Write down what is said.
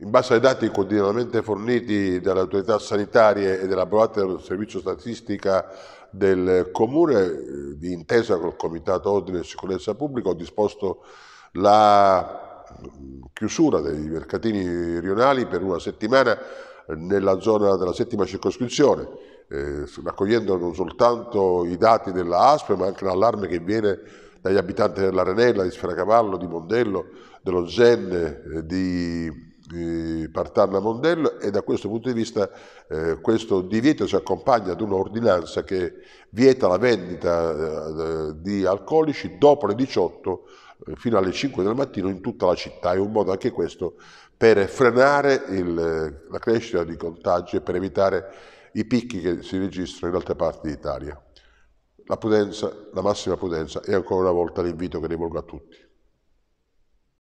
In base ai dati continuamente forniti dalle autorità sanitarie e elaborati dal Servizio Statistica del Comune, eh, di intesa col Comitato Ordine e Sicurezza Pubblica, ho disposto la mm, chiusura dei mercatini rionali per una settimana eh, nella zona della settima circoscrizione, eh, raccogliendo non soltanto i dati della ASPE, ma anche l'allarme che viene dagli abitanti dell'Arenella, di Sferacavallo, di Mondello, dello Zen, eh, di Partarla Mondello e da questo punto di vista eh, questo divieto si accompagna ad un'ordinanza che vieta la vendita eh, di alcolici dopo le 18 eh, fino alle 5 del mattino in tutta la città. È un modo anche questo per frenare il, eh, la crescita di contagi e per evitare i picchi che si registrano in altre parti d'Italia. La prudenza, la massima prudenza e ancora una volta l'invito che rivolgo a tutti.